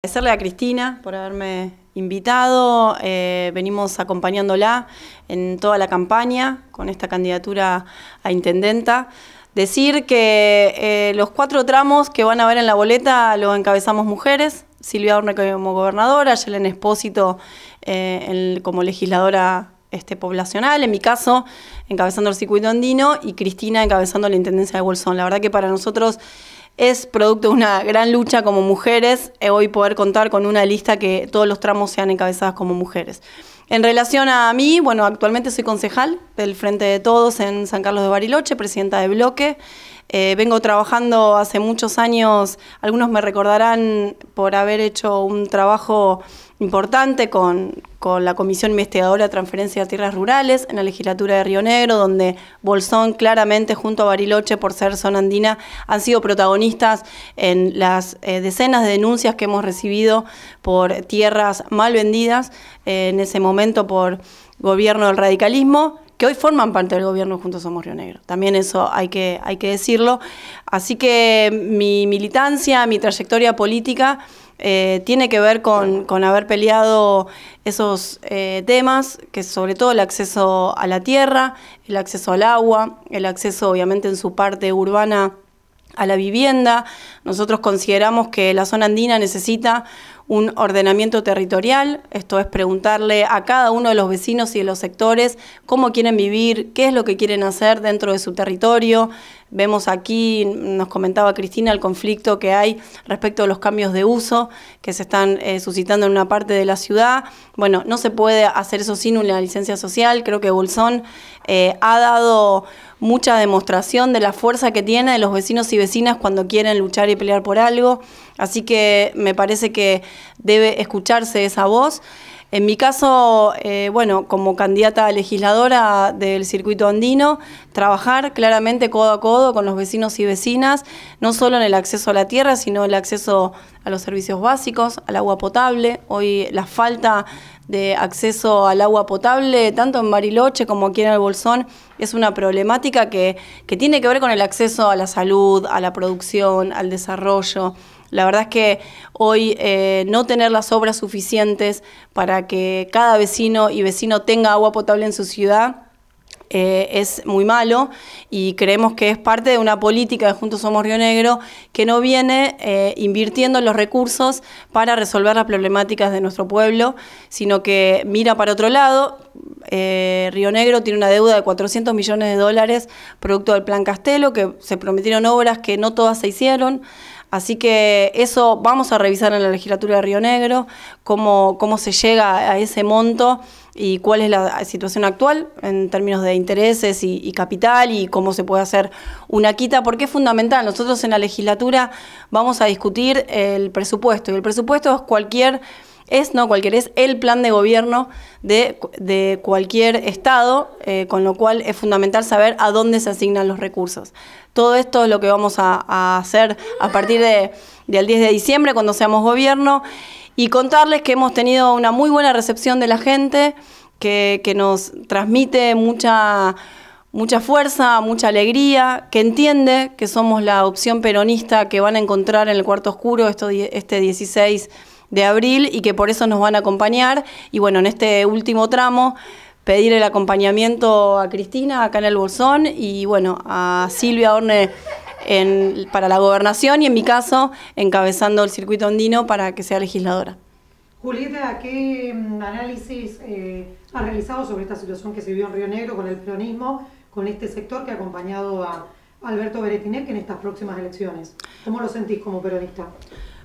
Agradecerle a Cristina por haberme invitado, eh, venimos acompañándola en toda la campaña con esta candidatura a intendenta. Decir que eh, los cuatro tramos que van a ver en la boleta lo encabezamos mujeres, Silvia Orne como gobernadora, Yelen Espósito eh, como legisladora este, poblacional, en mi caso encabezando el circuito andino y Cristina encabezando la Intendencia de Bolsón. La verdad que para nosotros es producto de una gran lucha como mujeres eh, hoy poder contar con una lista que todos los tramos sean encabezadas como mujeres. En relación a mí, bueno, actualmente soy concejal del Frente de Todos en San Carlos de Bariloche, presidenta de bloque. Eh, vengo trabajando hace muchos años, algunos me recordarán por haber hecho un trabajo importante con, la Comisión Investigadora de Transferencia de Tierras Rurales en la legislatura de Río Negro, donde Bolsón claramente junto a Bariloche, por ser zona andina, han sido protagonistas en las eh, decenas de denuncias que hemos recibido por tierras mal vendidas eh, en ese momento por gobierno del radicalismo, que hoy forman parte del gobierno Juntos Somos Río Negro. También eso hay que, hay que decirlo. Así que mi militancia, mi trayectoria política eh, tiene que ver con, haber peleado esos eh, temas, que sobre todo el acceso a la tierra, el acceso al agua, el acceso obviamente en su parte urbana a la vivienda. Nosotros consideramos que la zona andina necesita un ordenamiento territorial, esto es preguntarle a cada uno de los vecinos y de los sectores cómo quieren vivir, qué es lo que quieren hacer dentro de su territorio. Vemos aquí, nos comentaba Cristina, el conflicto que hay respecto a los cambios de uso que se están eh, suscitando en una parte de la ciudad. Bueno, no se puede hacer eso sin una licencia social, creo que Bolsón eh, ha dado mucha demostración de la fuerza que tiene de los vecinos y vecinas cuando quieren luchar y pelear por algo. Así que me parece que debe escucharse esa voz. En mi caso, eh, bueno, como candidata legisladora del circuito andino, trabajar claramente codo a codo con los vecinos y vecinas, no solo en el acceso a la tierra, sino el acceso a los servicios básicos, al agua potable. Hoy la falta de acceso al agua potable, tanto en Bariloche como aquí en el Bolsón, es una problemática que, que tiene que ver con el acceso a la salud, a la producción, al desarrollo. La verdad es que hoy eh, no tener las obras suficientes para que cada vecino y vecino tenga agua potable en su ciudad eh, es muy malo y creemos que es parte de una política de Juntos Somos Río Negro que no viene eh, invirtiendo los recursos para resolver las problemáticas de nuestro pueblo, sino que mira para otro lado. Río Negro tiene una deuda de 400 millones de dólares producto del Plan Castelo, que se prometieron obras que no todas se hicieron. Así que eso vamos a revisar en la legislatura de Río Negro, cómo, cómo se llega a ese monto y cuál es la situación actual en términos de intereses y, y, capital y cómo se puede hacer una quita, porque es fundamental. Nosotros en la legislatura vamos a discutir el presupuesto y el presupuesto es cualquier es, no cualquier es, el plan de gobierno de, cualquier Estado, eh, con lo cual es fundamental saber a dónde se asignan los recursos. Todo esto es lo que vamos a, hacer a partir del 10 de diciembre, cuando seamos gobierno, y contarles que hemos tenido una muy buena recepción de la gente, que, nos transmite mucha mucha fuerza, mucha alegría, que entiende que somos la opción peronista que van a encontrar en el cuarto oscuro este 16 de abril y que por eso nos van a acompañar. Y bueno, en este último tramo pedir el acompañamiento a Cristina acá en el Bolsón y bueno, a Silvia Orne para la gobernación y en mi caso encabezando el circuito andino para que sea legisladora. Julieta, ¿qué mm, análisis eh, ha realizado sobre esta situación que se vivió en Río Negro con el peronismo, con este sector que ha acompañado a Alberto que en estas próximas elecciones? ¿Cómo lo sentís como peronista?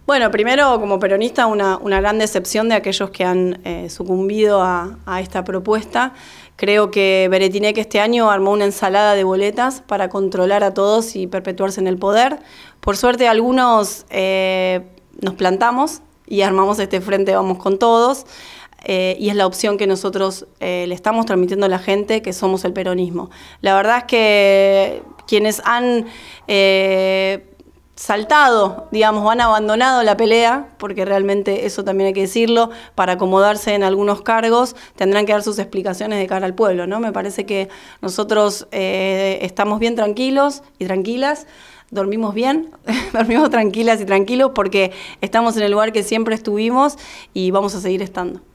Bueno, primero como peronista una, gran decepción de aquellos que han eh, sucumbido a, esta propuesta. Creo que Beretinec este año armó una ensalada de boletas para controlar a todos y perpetuarse en el poder. Por suerte algunos eh, nos plantamos y armamos este frente Vamos con Todos. Eh, y es la opción que nosotros le estamos transmitiendo a la gente, que somos el peronismo. La verdad es que quienes han saltado, digamos, han abandonado la pelea, porque realmente eso también hay que decirlo, para acomodarse en algunos cargos, tendrán que dar sus explicaciones de cara al pueblo, ¿no? Me parece que nosotros eh, estamos bien tranquilos y tranquilas, dormimos bien, dormimos tranquilas y tranquilos porque estamos en el lugar que siempre estuvimos y vamos a seguir estando.